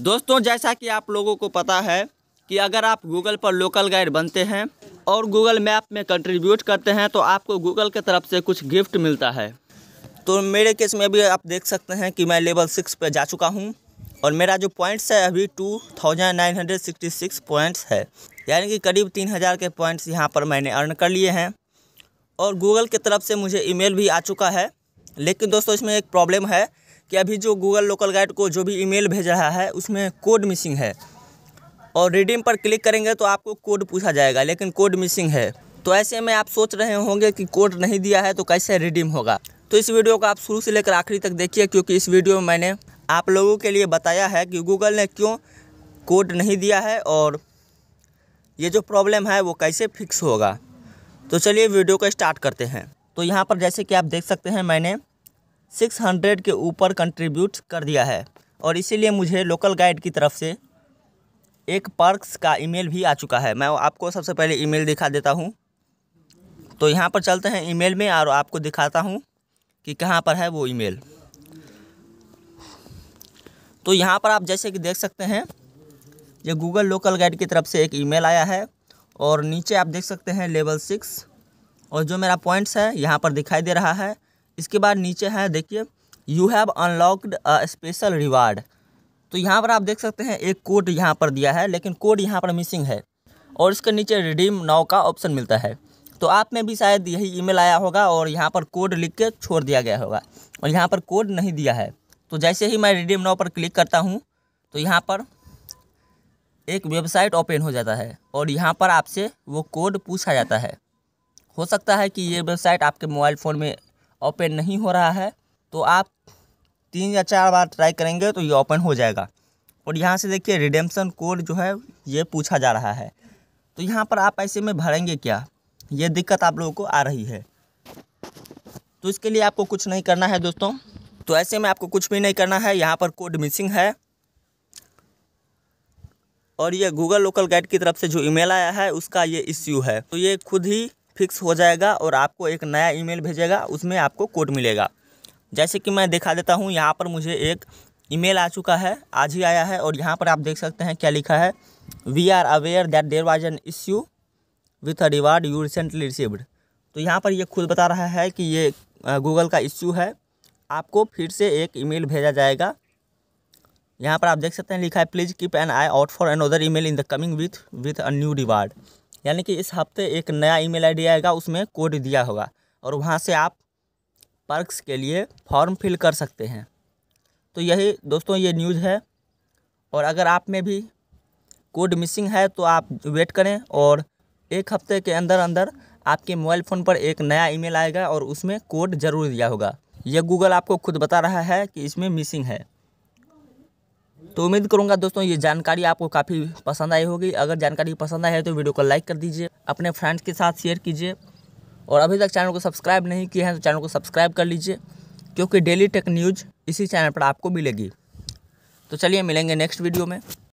दोस्तों जैसा कि आप लोगों को पता है कि अगर आप गूगल पर लोकल गाइड बनते हैं और गूगल मैप में कंट्रीब्यूट करते हैं तो आपको गूगल के तरफ से कुछ गिफ्ट मिलता है तो मेरे केस में भी आप देख सकते हैं कि मैं लेवल सिक्स पर जा चुका हूँ और मेरा जो पॉइंट्स है अभी two thousand nine hundred sixty six points है यानी कि करीब तीन हज़ार के पॉइंट्स यहाँ पर मैंने अर्न कर लिए हैं और गूगल की तरफ से मुझे ईमेल भी आ चुका है लेकिन दोस्तों इसमें एक प्रॉब्लम है कि अभी जो गूगल लोकल गाइड को जो भी ईमेल भेज रहा है उसमें कोड मिसिंग है और रिडीम पर क्लिक करेंगे तो आपको कोड पूछा जाएगा लेकिन कोड मिसिंग है तो ऐसे में आप सोच रहे होंगे कि कोड नहीं दिया है तो कैसे रिडीम होगा तो इस वीडियो को आप शुरू से लेकर आखिरी तक देखिए क्योंकि इस वीडियो में मैंने आप लोगों के लिए बताया है कि गूगल ने क्यों कोड नहीं दिया है और ये जो प्रॉब्लम है वो कैसे फिक्स होगा तो चलिए वीडियो को स्टार्ट करते हैं तो यहाँ पर जैसे कि आप देख सकते हैं मैंने सिक्स हंड्रेड के ऊपर कंट्रीब्यूट कर दिया है और इसीलिए मुझे लोकल गाइड की तरफ से एक पार्क्स का ईमेल भी आ चुका है मैं आपको सबसे पहले ईमेल दिखा देता हूँ तो यहाँ पर चलते हैं ईमेल में और आपको दिखाता हूँ कि कहाँ पर है वो ईमेल तो यहाँ पर आप जैसे कि देख सकते हैं ये गूगल लोकल गाइड की तरफ से एक ईमेल आया है और नीचे आप देख सकते हैं लेवल सिक्स और जो मेरा पॉइंट्स है यहाँ पर दिखाई दे रहा है इसके बाद नीचे है देखिए you have unlocked special reward तो यहाँ पर आप देख सकते हैं एक कोड यहाँ पर दिया है लेकिन कोड यहाँ पर मिसिंग है और इसके नीचे रिडीम नाव का ऑप्शन मिलता है तो आप में भी शायद यही ईमेल आया होगा और यहाँ पर कोड लिख के छोड़ दिया गया होगा और यहाँ पर कोड नहीं दिया है तो जैसे ही मैं रिडीम नाव पर क्लिक करता हूँ तो यहाँ पर एक वेबसाइट ओपन हो जाता है और यहाँ पर आपसे वो कोड पूछा जाता है हो सकता है कि ये वेबसाइट आपके मोबाइल फ़ोन में ओपन नहीं हो रहा है तो आप तीन या चार बार ट्राई करेंगे तो ये ओपन हो जाएगा और यहाँ से देखिए रिडेम्पसन कोड जो है ये पूछा जा रहा है तो यहाँ पर आप ऐसे में भरेंगे क्या ये दिक्कत आप लोगों को आ रही है तो इसके लिए आपको कुछ नहीं करना है दोस्तों तो ऐसे में आपको कुछ भी नहीं करना है यहाँ पर कोड मिसिंग है और ये गूगल लोकल गाइड की तरफ से जो ईमेल आया है उसका ये इश्यू है तो ये खुद ही फिक्स हो जाएगा और आपको एक नया ईमेल भेजेगा उसमें आपको कोड मिलेगा जैसे कि मैं दिखा देता हूँ यहाँ पर मुझे एक ईमेल आ चुका है आज ही आया है और यहाँ पर आप देख सकते हैं क्या लिखा है we are aware that there was an issue with a reward you recently received तो यहाँ पर ये खुद बता रहा है कि ये गूगल का इश्यू है आपको फिर से एक ईमेल भेजा जाएगा यहाँ पर आप देख सकते हैं लिखा है please keep an eye out for another email in the coming with with a new reward यानी कि इस हफ्ते एक नया ईमेल आईडी आएगा उसमें कोड दिया होगा और वहाँ से आप पर्क्स के लिए फॉर्म फिल कर सकते हैं तो यही दोस्तों ये न्यूज़ है और अगर आप में भी कोड मिसिंग है तो आप वेट करें और एक हफ्ते के अंदर अंदर आपके मोबाइल फ़ोन पर एक नया ईमेल आएगा और उसमें कोड ज़रूर दिया होगा यह गूगल आपको खुद बता रहा है कि इसमें मिसिंग है तो उम्मीद करूंगा दोस्तों ये जानकारी आपको काफ़ी पसंद आई होगी अगर जानकारी पसंद आई है तो वीडियो को लाइक कर दीजिए अपने फ्रेंड्स के साथ शेयर कीजिए और अभी तक चैनल को सब्सक्राइब नहीं किया है तो चैनल को सब्सक्राइब कर लीजिए क्योंकि डेली टेक न्यूज़ इसी चैनल पर आपको मिलेगी तो चलिए मिलेंगे नेक्स्ट वीडियो में